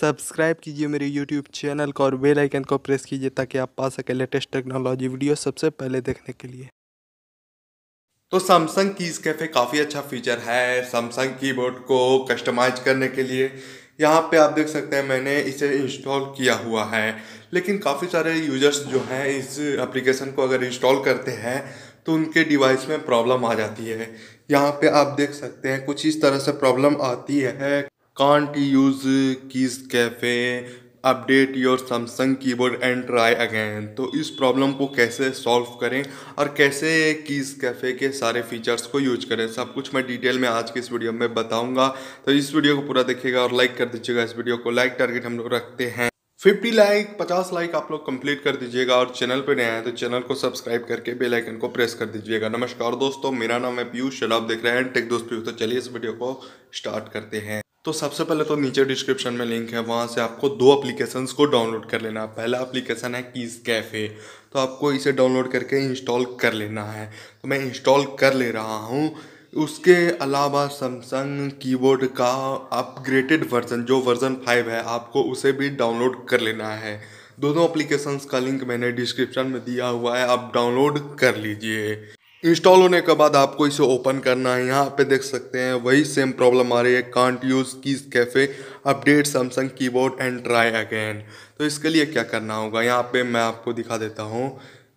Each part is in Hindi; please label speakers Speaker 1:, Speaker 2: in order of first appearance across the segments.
Speaker 1: सब्सक्राइब कीजिए मेरे यूट्यूब चैनल को और बेल आइकन को प्रेस कीजिए ताकि आप पा सकें लेटेस्ट टेक्नोलॉजी वीडियो सबसे पहले देखने के लिए तो सैमसंग कीज कैफे काफ़ी अच्छा फीचर है सैमसंग कीबोर्ड को कस्टमाइज करने के लिए यहाँ पे आप देख सकते हैं मैंने इसे इंस्टॉल किया हुआ है लेकिन काफ़ी सारे यूजर्स जो हैं इस एप्लीकेशन को अगर इंस्टॉल करते हैं तो उनके डिवाइस में प्रॉब्लम आ जाती है यहाँ पे आप देख सकते हैं कुछ इस तरह से प्रॉब्लम आती है can't use keys cafe update your Samsung keyboard and try again तो इस प्रॉब्लम को कैसे सॉल्व करें और कैसे कीज़ कैफ़े के सारे फीचर्स को यूज करें सब कुछ मैं डिटेल में आज के इस वीडियो में बताऊंगा तो इस वीडियो को पूरा देखिएगा और लाइक कर दीजिएगा इस वीडियो को लाइक टारगेट हम लोग रखते हैं फिफ्टी लाइक पचास लाइक आप लोग कंप्लीट कर दीजिएगा और चैनल पर नए आए तो चैनल को सब्सक्राइब करके बेल आइकन को प्रेस कर दीजिएगा नमस्कार दोस्तों मेरा नाम है पीयूष शराब देख रहे हैं टेक दोस्त पीयूष तो चलिए इस वीडियो को स्टार्ट करते हैं तो सबसे पहले तो नीचे डिस्क्रिप्शन में लिंक है वहाँ से आपको दो अप्लीकेशन को डाउनलोड कर लेना है पहला अप्लीकेशन है कीज कैफ़े तो आपको इसे डाउनलोड करके इंस्टॉल कर लेना है तो मैं इंस्टॉल कर ले रहा हूँ उसके अलावा सैमसंग कीबोर्ड का अपग्रेडेड वर्जन जो वर्ज़न फाइव है आपको उसे भी डाउनलोड कर लेना है दोनों अप्लीकेशंस का लिंक मैंने डिस्क्रिप्शन में दिया हुआ है आप डाउनलोड कर लीजिए इंस्टॉल होने के बाद आपको इसे ओपन करना है यहाँ पे देख सकते हैं वही सेम प्रॉब्लम आ रही है can't use keys cafe update Samsung keyboard and try again तो इसके लिए क्या करना होगा यहाँ पे मैं आपको दिखा देता हूँ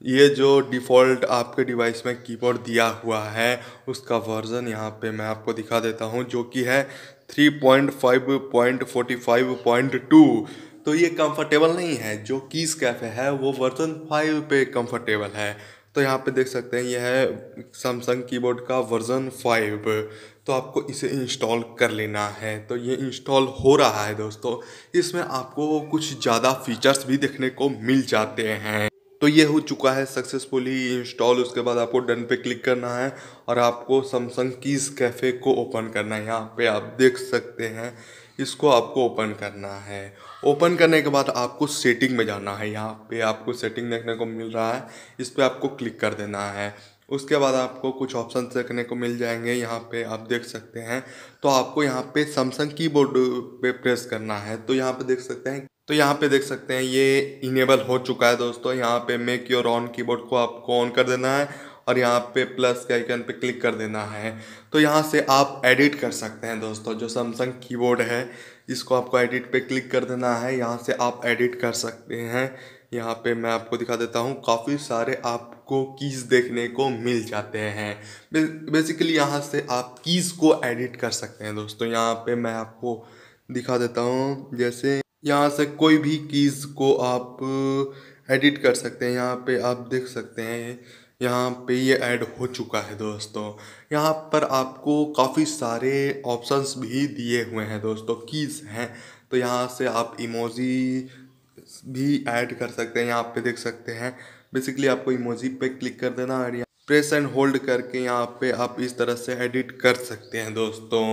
Speaker 1: ये जो डिफ़ॉल्ट आपके डिवाइस में कीबोर्ड दिया हुआ है उसका वर्ज़न यहाँ पे मैं आपको दिखा देता हूँ जो कि है टू तो ये कंफर्टेबल नहीं है जो कीज़ कैफ़े है वो वर्ज़न फाइव पे कंफर्टेबल है तो यहाँ पे देख सकते हैं यह है सैमसंग कीबोर्ड का वर्ज़न फाइव तो आपको इसे इंस्टॉल कर लेना है तो ये इंस्टॉल हो रहा है दोस्तों इसमें आपको कुछ ज़्यादा फीचर्स भी देखने को मिल जाते हैं तो ये हो चुका है सक्सेसफुली इंस्टॉल उसके बाद आपको डन पे क्लिक करना है और आपको सैमसंग कीज़ कैफ़े को ओपन करना है यहाँ पे आप देख सकते हैं इसको आपको ओपन करना है ओपन करने के बाद आपको सेटिंग में जाना है यहाँ पे आपको सेटिंग देखने को मिल रहा है इस पर आपको क्लिक कर देना है उसके बाद आपको कुछ ऑप्शन देखने को मिल जाएंगे यहाँ पे आप देख सकते हैं तो आपको यहाँ पे सैमसंग कीबोर्ड पे प्रेस करना है तो यहाँ पे देख सकते हैं तो यहाँ पे देख सकते हैं ये इनेबल हो चुका है दोस्तों यहाँ पे मेक योर ऑन कीबोर्ड को आपको ऑन कर देना है और यहाँ पे प्लस के आइकन पे क्लिक कर देना है तो यहाँ से आप एडिट कर सकते हैं दोस्तों जो सैमसंग कीबोर्ड है इसको आपको एडिट पे क्लिक कर देना है यहाँ से आप एडिट कर सकते हैं यहाँ पे मैं आपको दिखा देता हूँ काफ़ी सारे आपको कीज़ देखने को मिल जाते हैं बेसिकली यहाँ से आप कीज़ को एडिट कर सकते हैं दोस्तों यहाँ पे मैं आपको दिखा देता हूँ जैसे यहाँ से कोई भी कीज़ को आप एडिट कर सकते हैं यहाँ पे आप देख सकते हैं यहाँ पे ये ऐड हो चुका है दोस्तों यहाँ पर आपको काफ़ी सारे ऑप्शंस भी दिए हुए हैं दोस्तों कीज़ हैं तो यहाँ से आप इमोजी भी ऐड कर सकते हैं यहाँ पे देख सकते हैं बेसिकली आपको इमोजी पे क्लिक कर देना और यहाँ प्रेस एंड होल्ड करके यहाँ पे आप इस तरह से एडिट कर सकते हैं दोस्तों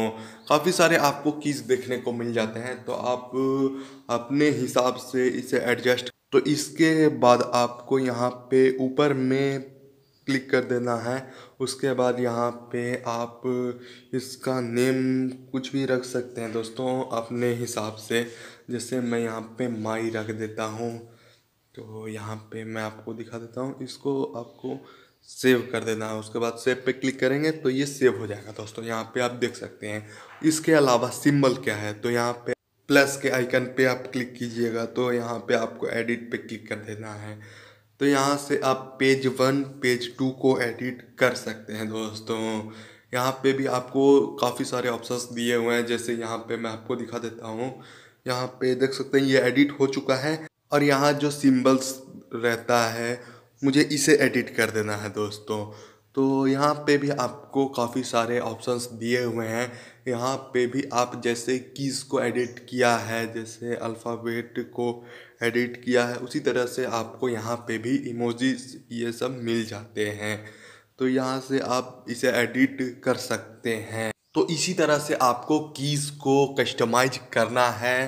Speaker 1: काफ़ी सारे आपको कीज़ देखने को मिल जाते हैं तो आप अपने हिसाब से इसे एडजस्ट तो इसके बाद आपको यहाँ पे ऊपर में क्लिक कर देना है उसके बाद यहाँ पे आप इसका नेम कुछ भी रख सकते हैं दोस्तों अपने हिसाब से जैसे मैं यहाँ पे माई रख देता हूँ तो यहाँ पे मैं आपको दिखा देता हूँ इसको आपको सेव कर देना है उसके बाद सेव पे क्लिक करेंगे तो ये सेव हो जाएगा दोस्तों यहाँ पे आप देख सकते हैं इसके अलावा सिंबल क्या है तो यहाँ पे प्लस के आइकन पे आप क्लिक कीजिएगा तो यहाँ पे आपको एडिट पे क्लिक कर देना है तो यहाँ से आप पेज वन पेज टू को एडिट कर सकते हैं दोस्तों यहाँ पे भी आपको काफ़ी सारे ऑप्शंस दिए हुए हैं जैसे यहाँ पे मैं आपको दिखा देता हूँ यहाँ पे देख सकते हैं ये एडिट हो चुका है और यहाँ जो सिंबल्स रहता है मुझे इसे एडिट कर देना है दोस्तों तो यहाँ पे भी आपको काफ़ी सारे ऑप्शंस दिए हुए हैं यहाँ पे भी आप जैसे कीज़ को एडिट किया है जैसे अल्फ़ाबेट को एडिट किया है उसी तरह से आपको यहाँ पे भी इमोजीज ये सब मिल जाते हैं तो यहाँ से आप इसे एडिट कर सकते हैं तो इसी तरह से आपको कीज़ को कस्टमाइज करना है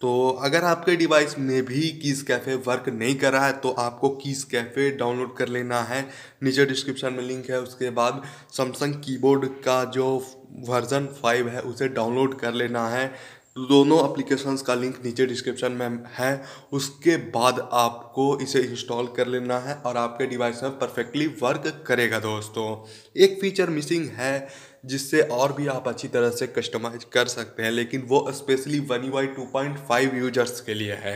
Speaker 1: तो अगर आपके डिवाइस में भी कीज़ कैफ़े वर्क नहीं कर रहा है तो आपको कीज़ कैफ़े डाउनलोड कर लेना है नीचे डिस्क्रिप्शन में लिंक है उसके बाद सैमसंग कीबोर्ड का जो वर्ज़न फाइव है उसे डाउनलोड कर लेना है दोनों एप्लीकेशंस का लिंक नीचे डिस्क्रिप्शन में है उसके बाद आपको इसे इंस्टॉल कर लेना है और आपके डिवाइस में परफेक्टली वर्क करेगा दोस्तों एक फ़ीचर मिसिंग है जिससे और भी आप अच्छी तरह से कस्टमाइज कर सकते हैं लेकिन वो specially one U I two point five users के लिए है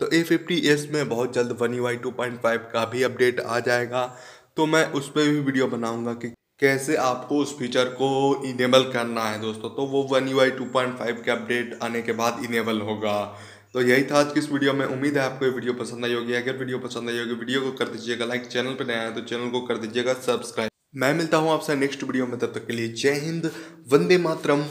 Speaker 1: तो ए फिफ्टी एस में बहुत जल्द one U I two point five का भी अपडेट आ जाएगा तो मैं उस पर भी वीडियो बनाऊँगा कि कैसे आपको उस फीचर को इनेबल करना है दोस्तों तो वो one U I two point five के अपडेट आने के बाद इनेबल होगा तो यही था आज की इस वीडियो में उम्मीद है आपको ये वीडियो पसंद आई होगी अगर वीडियो पसंद आई होगी वीडियो को कर दीजिएगा लाइक चैनल पर नया है तो चैनल को कर दीजिएगा सब्सक्राइब मैं मिलता हूँ आपसे नेक्स्ट वीडियो में तब तक के लिए जय हिंद वंदे मातरम